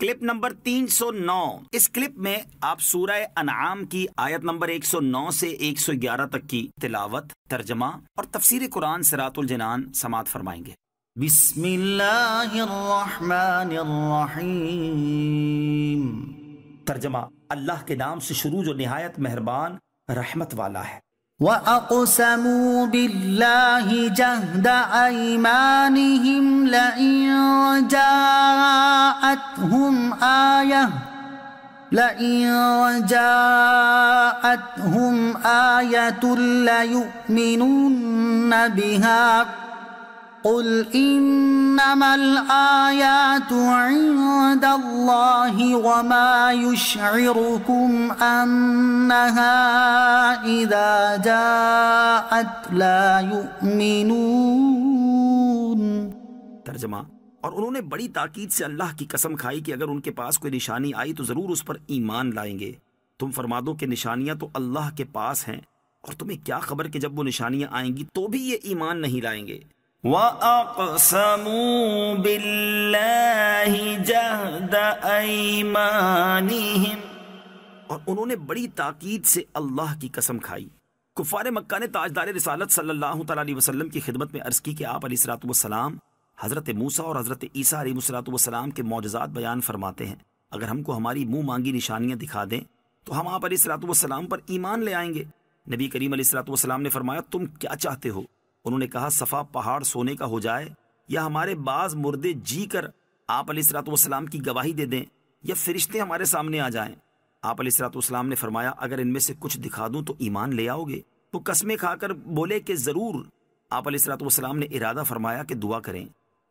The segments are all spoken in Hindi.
क्लिप नंबर 309 इस क्लिप में आप सूरह अनाम की आयत नंबर 109 से 111 तक की तिलावत तर्जमा और तफसीर कुरान सरातुल जनान समात फरमाएंगे तर्जमा अल्लाह के नाम से शुरू जो निहायत मेहरबान रहमत वाला है واقسموا بالله جهد ايمانهم لئن جاءتهم ايه لئن جاءتهم ايه ليؤمنن بها قل انما الايات عند الله وما يشعركم انها اذا جاءت لا يؤمنون तर्जमा और उन्होंने बड़ी ताकीद से अल्लाह की कसम खाई कि अगर उनके पास कोई निशानी आई तो ज़रूर उस पर ईमान लाएंगे तुम फरमा दो कि निशानियां तो अल्लाह के पास हैं और तुम्हें क्या खबर कि जब वो निशानियां आएंगी तो भी ये ईमान नहीं लाएंगे और उन्होंने बड़ी ताकीद से अल्लाह की कसम खाई कुफार मक्का ने ताजदार रिसालत सल्लल्लाहु अलैहि वसल्लम की खिदमत में अर्ज़ की कि आप सलाम हज़रत मूसा और हज़रत ईसा सलाम के मोजात बयान फरमाते हैं अगर हमको हमारी मुंह मांगी निशानियां दिखा दें तो हम आप सलाम पर ईमान ले आएंगे नबी करीम सलाम ने फरमाया तुम क्या चाहते हो उन्होंने कहा सफ़ा पहाड़ सोने का हो जाए या हमारे बाज मुर्दे जी कर आप अलीसरातम की गवाही दे दें या फिरिश्ते हमारे सामने आ जाएं आप अलीसरातम ने फरमाया अगर इनमें से कुछ दिखा दूं तो ईमान ले आओगे तो कस्मे खाकर बोले कि ज़रूर आप अलीसरातम ने इरादा फरमाया कि दुआ करें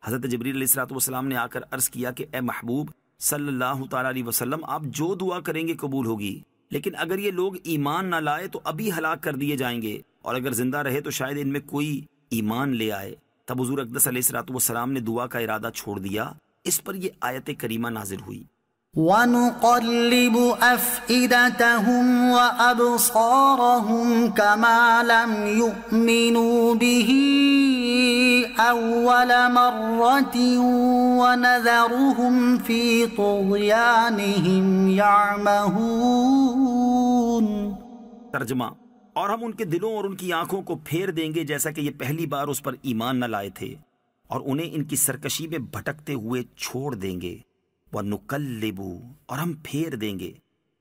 हज़रत जबरीसरातम ने आकर अर्ज़ किया कि ए महबूब सल्लल्लाहु आप जो दुआ करेंगे कबूल होगी लेकिन अगर ये लोग ईमान ना लाए तो अभी हलाक कर दिए जाएंगे और अगर जिंदा रहे तो शायद इनमें कोई ईमान ले आए तब हजूर अकदसलात ने दुआ का इरादा छोड़ दिया इस पर यह आयत करीमा नाजिल हुई ونقلب أول مرة ونذرهم في طغيانهم يعمهون तर्जमा और हम उनके दिलों और उनकी आंखों को फेर देंगे जैसा कि ये पहली बार उस पर ईमान न लाए थे और उन्हें इनकी सरकशी में भटकते हुए छोड़ देंगे व नुकल्लिबू और हम फेर देंगे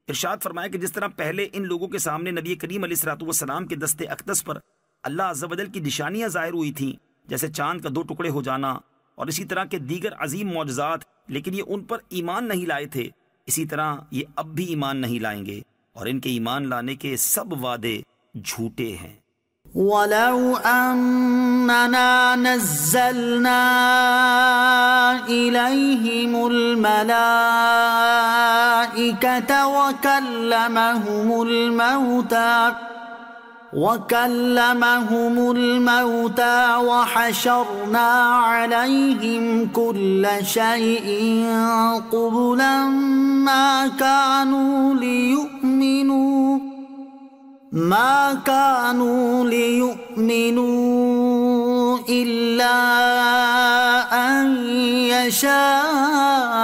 इरशाद फरमाया कि जिस तरह पहले इन लोगों के सामने नबी करीम सलाम के दस्ते अकदस पर अल्लाह अजल की निशानियाँ जाहिर हुई थीं जैसे चांद का दो टुकड़े हो जाना और इसी तरह के दीगर अजीम मुआजात लेकिन ये उन पर ईमान नहीं लाए थे इसी तरह ये अब भी ईमान नहीं लाएंगे और इनके ईमान लाने के सब वादे झूठे हैं ولو أننا نزلنا إليهم الملائكة وكلمهم الموتى وكلمهم الموتى وحشرنا عليهم كل شيء قبلا ما كانوا ليؤمنوا ما كانوا ليؤمنوا إلا أن يشاء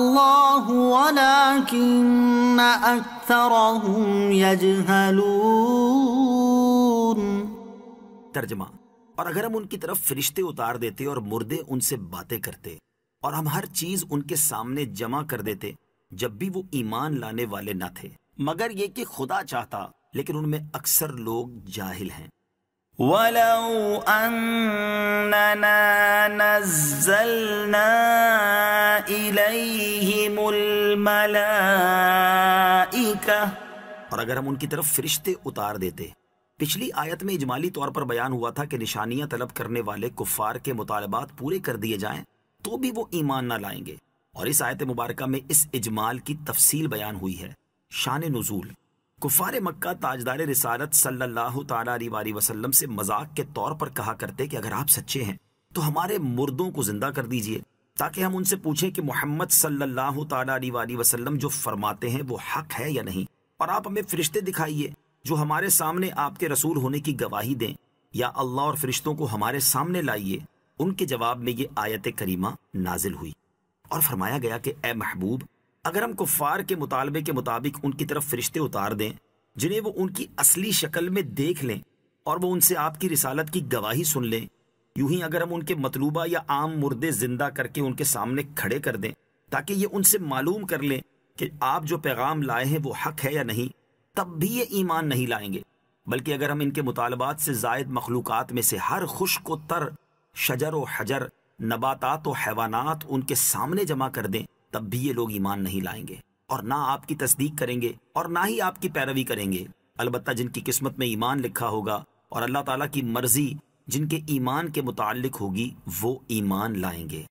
الله ولكن أكثرهم يجهلون तर्जमा और अगर हम उनकी तरफ फरिश्ते उतार देते और मुर्दे उनसे बातें करते और हम हर चीज उनके सामने जमा कर देते जब भी वो ईमान लाने वाले न थे मगर ये कि खुदा चाहता लेकिन उनमें अक्सर लोग जाहिल हैं ولو أننا نزلنا إليهم الملائكة और अगर हम उनकी तरफ फरिश्ते उतार देते पिछली आयत में इजमाली तौर पर बयान हुआ था कि निशानियां तलब करने वाले कुफार के मुतालबात पूरे कर दिए जाएं तो भी वो ईमान ना लाएंगे और इस आयत मुबारका में इस इजमाल की तफसील बयान हुई है शान नजूल कुफार मक्का ताजदार रिसालत सल्लल्लाहु वसल्लम से मजाक के तौर पर कहा करते कि अगर आप सच्चे हैं तो हमारे मुर्दों को जिंदा कर दीजिए ताकि हम उनसे पूछें कि मोहम्मद सल्लल्लाहु वसल्लम जो फरमाते हैं वो हक है या नहीं और आप हमें फरिश्ते दिखाइए जो हमारे सामने आपके रसूल होने की गवाही दें या अल्लाह और फरिश्तों को हमारे सामने लाइए उनके जवाब में ये आयत करीमा नाजिल हुई और फरमाया गया कि ए महबूब अगर हम कुफ़ार के मुतालबे के मुताबिक उनकी तरफ फरिश्ते उतार दें जिन्हें वो उनकी असली शक्ल में देख लें और वो उनसे आपकी रिसालत की गवाही सुन लें यूं ही अगर हम उनके मतलूबा या आम मुर्दे जिंदा करके उनके सामने खड़े कर दें ताकि ये उनसे मालूम कर लें कि आप जो पैगाम लाए हैं वो हक है या नहीं तब भी ये ईमान नहीं लाएंगे बल्कि अगर हम इनके मुतालबात से जायद मखलूक में से हर खुश को तर शजर व हजर नबातात व हैवानात उनके सामने जमा कर दें तब भी ये लोग ईमान नहीं लाएंगे और ना आपकी तस्दीक करेंगे और ना ही आपकी पैरवी करेंगे अलबत् जिनकी किस्मत में ईमान लिखा होगा और अल्लाह ताला की मर्जी जिनके ईमान के मुतालिक होगी वो ईमान लाएंगे